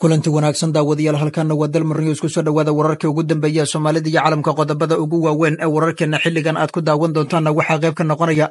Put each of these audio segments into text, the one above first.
kulanti wanaagsan daawadayaal halkaana waa dalmarniws ku soo dhowaada wararka ugu dambeeya soomaalida iyo caalamka qodobada ugu waaweyn ee wararkeena xilligan aad ku daawan doontaanna waxaa qayb ka noqonaya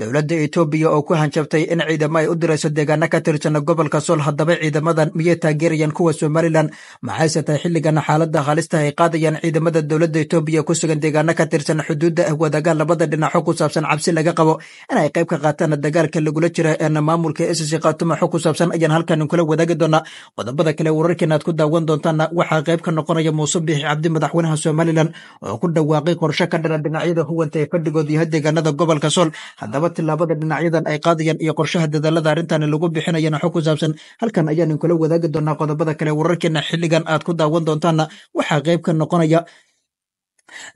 dowladda etoobiya oo ku hanjabtay in ciidamo ay u dirayso deegaana ka tirjana gobolka sool haddaba ciidamadan miyay taageerayaan kuwa somalilan maxayse tahay xilligan xaaladda halista ay qaadayaan ciidamada dowladda etoobiya ku sugan deegaana ka tirsan xuduudda ah wadaagaan labada dhinaco ku saabsan cabsi laga qabo in ay qayb ka qaataan dagaalka lagula jira eena maamulka ssc khaatumaxo ku saabsan ayaan halkan inkula wadaagi doonaa qodobada kale wararkeena aad ku daawan doontaanna waxaa qayb ka noqonaya muuse biixi cabdi madaxweynaha somalilan oo ku dhawaaqay qorshe ka dhana dhinacyada huwanta ee fadhigood yaha deegaanada gobolka sool haddaba tilaabada dhinacyadan ay qaadayaan iyo qorshaha dadaalada arrintan lagu bixinayana xog ku saabsan halkan ayaanin kula wadaagi doonaa qodobada kale wararkeena xilligan aad ku daawan doontaanna waxaa qayb ka noqonaya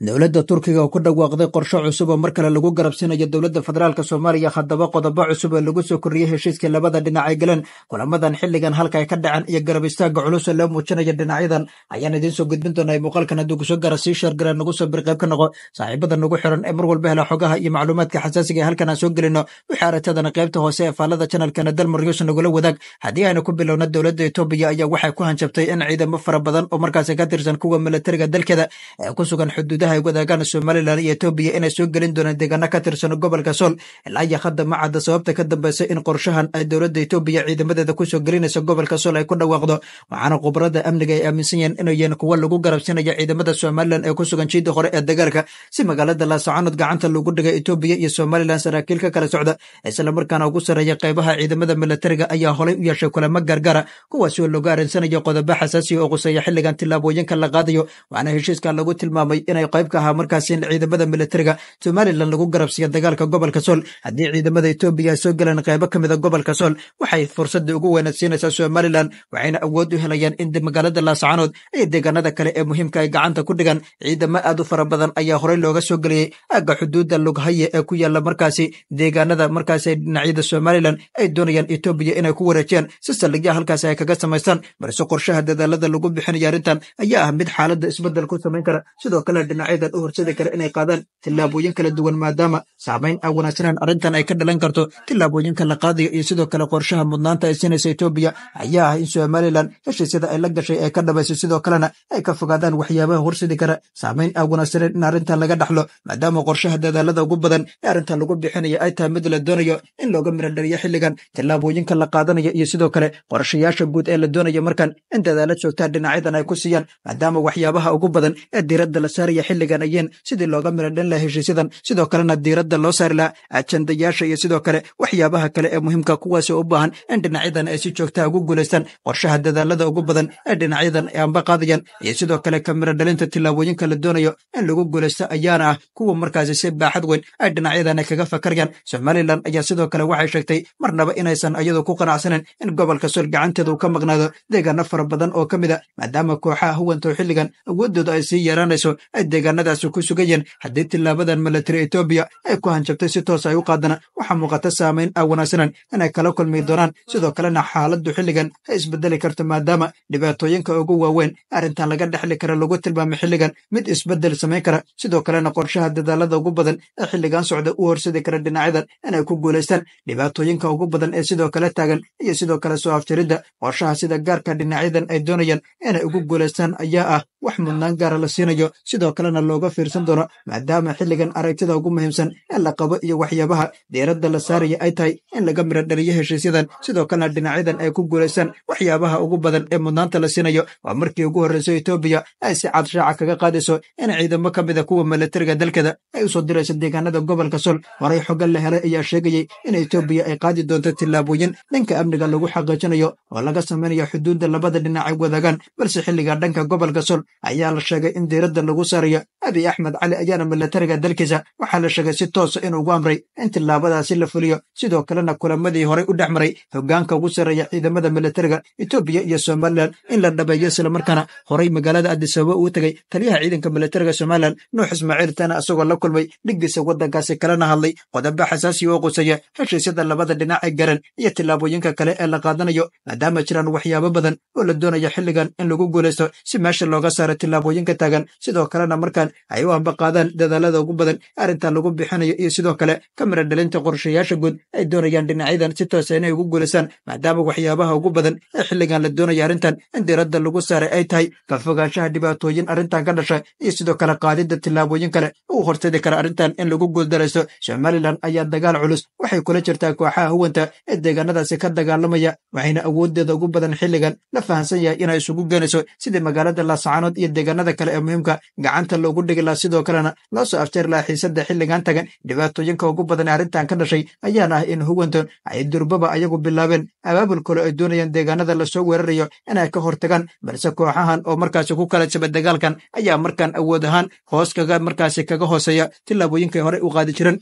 dowladda turkiga oo ku dhawaaqday qorsho cusub oo mar kale lagu garabsiinayo dowladda federaalk soomaaliya haddaba qodobo cusub oo lagu soo koriyey heshiiskii labada dhinac ay galeen kulamadan xilligan halka ay ka dhaceen iyo garab istaaga culus ee loo muujinaya dhinacyadan ayaan idiin soo gudbin doonaa muuqaalkan hadduu kusoo gaara sii sheergara nagu soo bir qayb ka noqo saaxiibada nagu xiran ee mar walba hela xogaha iyo macluumaadka xasaasiga ee halkan aan soo gelino wixii aragtadan qaybta hoose ee faallada janalkana dalmar news nagula wadaag haddii aynu ku bilowna dowladda etoobiya ayaa waxay ku hanjabtay in ciidamo fara badan oo markaasi ka tirsan kuwa milatariga dalkeeda ee ku sugan xuduudaha ay wadaagaan somalilan iyo etoobiya inay soo gelin doonaan deegaano ka tirsan gobolka sool ilaa iyo hadda ma cadda sababta ka dambeysa in qorshahan ay dowladda etoobiya ciidamadeeda ku soo gelinaysa gobolka sool ay ku dhawaaqdo waxaana khubarada amniga ay aaminsan yahiin inuu yaen kuwa lagu garabsanayo ciidamada somalilan ee ku sugan jiidda hore ee dagaalka si magaalada laasacanod gacanta loogu dhigay etoobiya iyo somalilan saraakiil ka kala socda islamarkaana ugu sarreeya qaybaha ciidamada milatariga ayaa holay u yeeshay kulamo gargara kuwaasi oo looga arinsanaya qodobo xasaasiya oo quseeya xilligan tilaabooyinka la qaadayo waxaana heshiiska lagu tilmaamay inay qayb ka ahaa markaasin ciidamada militariga somalilan lagu garabsiiya dagaalka gobolka sool haddii ciidamada etoobiya ay soo galaan qaybo ka mida ah gobolka sool waxay fursadii ugu wanaagsiinaysaa somalilan waxayna awood u helayaan in magaalada laascanood iyo deegaanada kale ee muhiimka ay gacanta ku dhigan ciidamo aad u fara badan ayaa horey looga soo geliyey aagga xuduudda lughaye ee ku yaala markaasi deegaanada markaas dhinacyada somalilan ay doonayaan etoobiya inay ku wareejiyaan si saldhigya halkaas ay kaga samaystaan balse qorshaha dadaalada lagu bixinayo arrintan ayaa ah mid xaaladda isbeddel ku samayn kara sidoo kale kale dhinacyadan u horseedi kara inay qaadaan tilaabooyin kala duwan maadaama saamayn aan wanaagsanaan arrintan ay ka dhalan karto tilaabooyinka la qaadayo iyo sidoo kale qorshaha mudnaanta ay siinaysa etoobiya ayaa ah in somalilan heshiisyada ay la gashay ee ka dhabayso sidoo kalena ay ka fogaadaan waxyaabaha horseedi kara saamayn aan wanaagsaneen in arrintan laga dhexlo maadaama qorshaha dadaalada ugu badan ee arrintan lagu bixinayo ay tahay mid la doonayo in looga miradhaliyo xilligan tilaabooyinka la qaadanayo iyo sidoo kale qorshayaasha guud ee la doonayo markan in dadaalad joogtaan dhinacyadan ay ku siiyaan maadaama waxyaabaha ugu badan ee diiradda la saar saaraya xilligan ayeen sidii looga miradhan laha heshiisyadan sidoo kalena diiradda loo saari laha ajandayaasha iyo sidoo kale waxyaabaha kale ee muhiimka kuwaasi u baahan in dhinacyadan ay si joogta ah ugu guulaystaan qorshaha dadaalada ugu badan ee dhinacyadan ay amba qaadayaan iyo sidoo kale ka miradhalinta tillaabooyinka la doonayo in lagu guulaysto ayaana ah kuwa markaasi si baaxad weyn ay dhinacyadana kaga fakarayaan somalilan ayaa sidoo kale waxay sheegtay marnaba inaysan iyadu ku qanacsanin in gobolka sul gacanteeda uu ka maqnaado deegaano fara badan oo ka mid a ah, maadaama kooxaha huwantow xilligan awooddooda ay sii yeeraanayso ay deegaanadaasi ku sugan yihiin haddii tilaabadan milatari etoobiya ay ku hanjabtay si toos ah ay u qaadana waxaa muuqata saamayn aa ah wanaagsanan inay kala kulmi doonaan sidoo kalena xaaladdu xilligan ay isbeddeli karto maadaama dhibaatooyinka ugu waaweyn arrintan laga dhexli kara lagu tilmaamay xilligan mid isbeddel samayn kara sidoo kalena qorshaha dadaalada ugu badan ee xilligan socda u horsadi kara dhinacyadan inay ku guulaystaan dhibaatooyinka ugu badan ee sidoo kale taagan iyo sidoo kale soo afjaridda qorshaha sida gaarka dhinacyadan ay doonayaan inay ugu guulaystaan ayaa ah wax mudnaan gaara ah la siinayo sidoo sidoo kalena looga fiirsan doono maadaama xilligan aragtida ugu muhiimsan ee la qabo iyo waxyaabaha diiradda la saaraya ay tahay in laga miro dhaliyo heshiisyadan sidoo kalena dhinacyadan ay ku guulaysaan waxyaabaha ugu badan ee mudnaanta la siinayo waa markii ugu horreyso etoobiya ay si cad shaaca kaga qaadayso in ciidamo ka mida ah kuwa milatariga dalkeeda ay usoo dirayso deegaanada gobolka sol horay xogan la helay ayaa sheegayey in etoobiya ay qaadi doonto tillaabooyin dhanka amniga lagu xaqiijinayo oo laga samaynayo xuduudda labada dhinac ay wadaagaan balse xilliga dhanka gobolka sol ayaa la sheegay in diiradda lagu sa sariya abiy axmed cali ayaana milatariga dalkiisa waxaa la sheegay si toosa ah inuu ugu amray in tilaabadaasi la fuliyo sidoo kalena kulamadii horey u dhex maray hoggaanka ugu sarreeya ciidamada milatariga etoobiya iyo somalilan in la dhabeeyo islamarkaana horey magaalada addis uu tegey taliyaha ciidanka milatariga somalilan nuux ismaaciil tana isagoo la kulmay dhiggiisa waddankaasi kalena hadlay qodoba xasaasi oo quseeya heshiisyada labada dhinac ay garan iyo tilaabooyinka kale ee la qaadanayo maadaama jiraan waxyaabo badan oo la doonayo xilligan in lagu guulaysto si meesha looga saaro tilaabooyinka taagan sidoo kale kalena markaan ay u ambaqaadaan dadaalada ugu badan arrintan lagu bixinayo iyo sidoo kale ka mira dhalinta qorshayaasha guud ay doonayaan dhinacyadan si toosa ah inay ugu guulaysaan maadaama waxyaabaha ugu badan ee xilligan la doonaya arrintan in diradda lagu saaray ay tahay fafogaanshaha dhibaatooyin arrintan ka dhasha iyo sidoo kale qaadidda tillaabooyin kale uu horsadi kara arrintan in lagu guuldarayso somalilan ayaa dagaal culus waxay kula jirtaa kooxaha huwanta ee deegaanadaasi ka dagaalamaya waxayna awooddeeda ugu badan xilligan la fahansan yahay inay isugu geenayso sidii magaalada laasacaanood iyo deegaanada kale ee muhiimka gacan gacanta loogu dhigi laha sidoo kalena loo soo afjeer laha xiisadda xilligan tagan dhibaatooyinka ugu badan ee arrintan ka dhashay ayaan ah in huwanton ay durbaba ayagu bilaabeen abaabul kale ay doonayaan deegaanada lasoo weerarayo inay ka hortagaan balse kooxahan oo markaasi ku kala jaba dagaalkan ayaa markaan awood ahaan hoos kaga markaasi kaga hooseeya tillaabooyinkay horey u qaadi jireen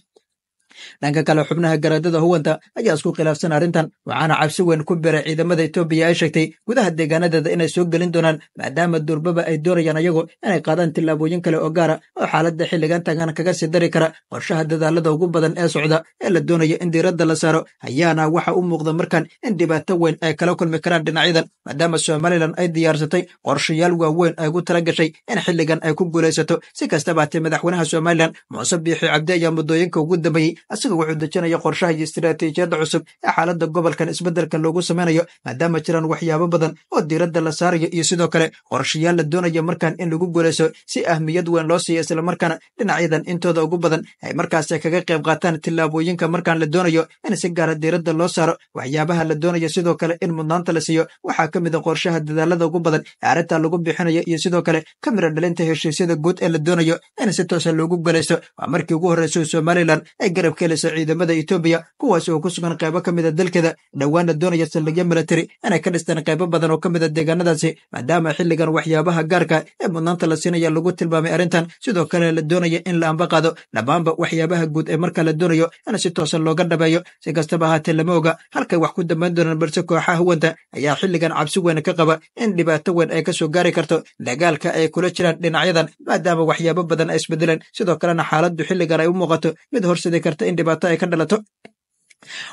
dhanka kale xubnaha garadada huwanta ayaa isku khilaafsan arrintan waxaana cabsi weyn ku biray ciidamada etoobiya ay sheegtay gudaha deegaanadeeda inay soo gelin doonaan maadaama durbaba ay doonayaan ayagu inay qaadaan tillaabooyin kale oo gaara ah oo xaaladda xilligan tagan kaga sii dari kara qorshaha dadaalada ugu badan ee socda ee la doonayo in diiradda la saaro ayaana waxa u muuqda markan in dhibaato weyn ay kala kulmi karaan dhinacyadan maadaama somalilan ay diyaarsatay qorshayaal waaweyn ay gu tala gashay in xilligan ay ku guulaysato si kastaba hatee madaxweynaha somalilan muuse biixi cabdi ayaa muddooyinka ugu dambeeyey asiga wuxuu dejinaya qorshaha iyo istiraatiijiyadda cusub ee xaaladda gobolkan isbeddelkan loogu samaynayo maadaama jiraan waxyaabo badan oo diiradda la saarayo iyo sidoo kale qorshayaal la doonaya markaan in lagu guulayso si ahmiyad weyn loo siiyo islamarkaana dhinacyadan intooda ugu badan ay markaasi kaga qayb qaataan tillaabooyinka markaan la doonayo in si gaara ah diiradda loo saaro waxyaabaha la doonayo sidoo kale in mudnaanta la siiyo waxaa ka mid a ah qorshaha dadaalada ugu badan ee arrinta lagu bixinayo iyo sidoo kale kamira dhalinta heshiisyada guud ee la doonayo in si toosa ah loogu guulaysto waa markii ugu horreysa somalilan ay garab garab ciidamada etoobiya kuwaas oo ku sugan qaybo ka mida ah dalkada dhowaana doonaya saldhigyo milatari inay ka dhisteen qaybo badan oo ka mida ah deegaanadaasi maadaama xilligan waxyaabaha gaarka ee mudnaanta la siinaya lagu tilmaamay arrintan sidoo kale la doonaya in la ambaqaado dhammaanba waxyaabaha guud ee markaa la doonayo ina si toosan looga dhabeeyo si kastaba ahaatee lama oga halkay wax ku dambayn doonaan balse kooxaha hawanta ayaa xilligan cabsi weyn ka qaba in dhibaato weyn ay ka soo gaari karto dagaalka ay kula jiraan dhinacyadan maadaama waxyaabo badan ay isbedeleen sidoo kalena xaaladdu xilligan ay u muuqato mid horsadi karta ta'een dibata kan dhalatu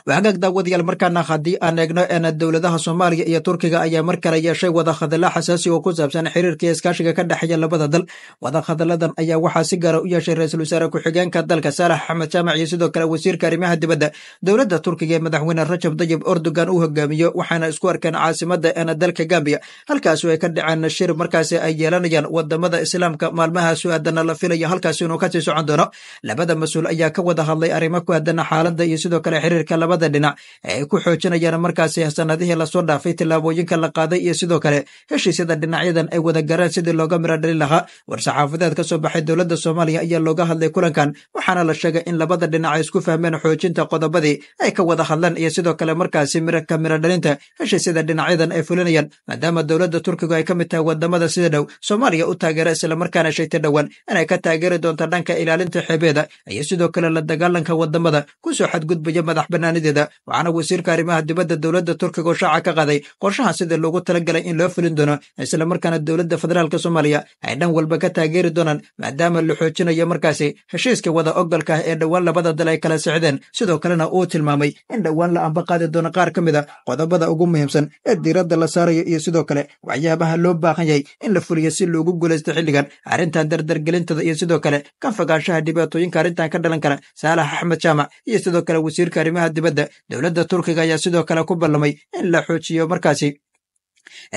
waxaa daawadyaal markaana haddii aan eegno en dowladaha soomaaliya iyo turkiga ayaa mar kale yeeshay wadahadalla xasaasi oo ku saabsan xiriirka iskaashiga ka dhexeeya labada dal wadahadalladan ayaa waxaa si gaara ah u yeeshay ra-iisul wasaare ku-xigeenka dalka saalax axmed jaamac iyo sidoo kale wasiirka arrimaha dibadda dowladda turkiga ee madaxweyne rajab dayib erdogan uu hogaamiyo waxaana isku arkeen caasimada ena dalka gambiya halkaasu ay ka dhaceen shir markaasi ay yeelanayaan wadamada islaamka maalmahaasu aadana la filayo halkaas inuu kasii socon doono labada mas-uul ayaa ka wada hadlay arrimo ku addana xaaladda iyo sidoo kale xiriir feerka labada dhinac ee ay ku xoojinayaan markaasi sanadihii lasoo dhaafay tillaabooyinka la qaaday iyo sidoo kale heshiisyada dhinacyadan ay wada gareen sidii looga miradhalin lahaa war-saxaafadeed ka soo baxay dowladda soomaaliya ayaa looga hadlay kulankan waxaana la sheegay in labada dhinac ay isku fahmeen xoojinta qodobadii ay ka wada hadleen iyo sidoo kale markaasi miraka miradhalinta heshiisyada dhinacyadan ay fulinayaan maadaama dowladda turkigu ay ka mid tahay wadamada sida dhow soomaaliya u taageera islamarkaana sheegtay dhowaan inay ka taageeri doonta dhanka ilaalinta xeebeeda iyo sidoo kale la dagaalanka wadamada kusoo xadgudbaya madax madax bannaanideeda waxaana wasiirka arrimaha dibadda dowladda turkiga oo shaaca ka qaaday qorshaha sida loogu talagalay in loo fulin doono islamarkaana markaana dowladda federaalk soomaaliya ay dhan walba ka taageeri doonaan maadaama la xoojinayo markaasi heshiiska wada ogolka ah ee dhowaan labada dal ay kala sixdeen sidoo kalena uu tilmaamay in dhowaan la ambaqaadi doono qaar ka mid a ah qodobada ugu muhiimsan ee diiradda la saarayo iyo sidoo kale waxyaabaha loo baahan yahay in la fuliyo si loogu guulaysto xilligan arrintan dardargelintada iyo sidoo kale ka fogaanshaha dhibaatooyinka arrintan ka dhalan kara saalax axmed jaamac iyo sidoo kale wasiirka arrimaha dibadda dowladda turkiga ayaa sidoo kale ku ballamay in la xoojiyo markaasi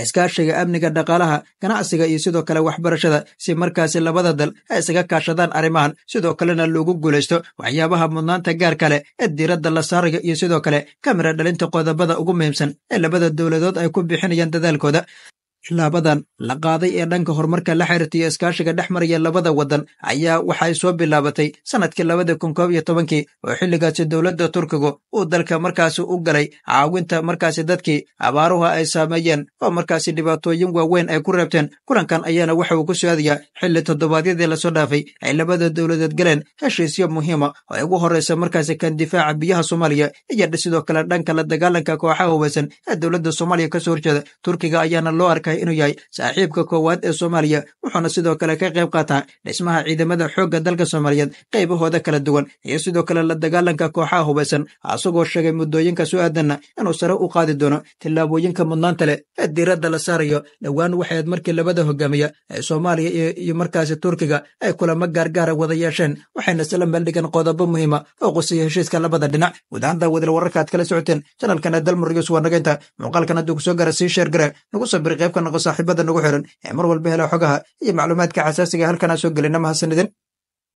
iskaashiga amniga dhaqaalaha ganacsiga iyo sidoo kale waxbarashada si markaasi labada dal ay isaga kaashadaan arrimahan sidoo kalena loogu guulaysto waxyaabaha mudnaanta gaar kale ee diiradda lasaariga iyo sidoo kale kamira dhalinta qodobada ugu muhiimsan ee labada dowladood ay ku bixinayaan dadaalkooda Tilaabadan la qaaday ee dhanka horumarka la xiriirta iyo iskaashiga dhex maraya labada waddan ayaa waxay soo bilaabatay sannadkii labada kun koob iyo tobankii oo xilligaasi dowladda turkigu uu dalka markaasi u galay caawinta markaasi dadkii abaaruha ay saameeyeen oo markaasi dhibaatooyin waaweyn ay ku reebteen kulankan ayaana waxa uu ku socdayaa xilli toddobaadyadii lasoo dhaafay ay labada dowladeed galeen heshiisyo muhiima ah oo ay ugu horraysa markaasi kan difaaca biyaha soomaaliya iyo sidoo kale dhanka la dagaalanka kooxaha hubaysan ee dowladda soomaaliya ka soo horjeeda turkiga ayaana loo arkay tahay inuu yahay saaxiibka koowaad ee soomaaliya wuxuuna sidoo kale ka qayb qaataa dhismaha ciidamada xoogga dalka soomaaliyeed qaybahooda kala duwan iyo sidoo kale la dagaalanka kooxaha hubaysan asagoo sheegay muddooyinka soo aadanna inuu sare u qaadi doono tillaabooyinka mudnaanta leh ee diiradda la saarayo dhowaan waxayd markii labada hogaamiya ee soomaaliya iyo markaasi turkiga ay kulamo gaargaara wada yeesheen waxayna isla meeldhigan qodobo muhiima ah oo qusaya heshiiska labada dhinac gudaanta wadil wararkaad kala socoteen janalkana dalmuriyus waa nageynta muuqaalkan hadduu kusoo gaara sii sheer gare nagu sabir qaybkan noqo saaxiibada nagu xiran ee mar walba hela xogaha iyo macluumaadka xasaasiga ah halkanaa soo gelinna mahasanidin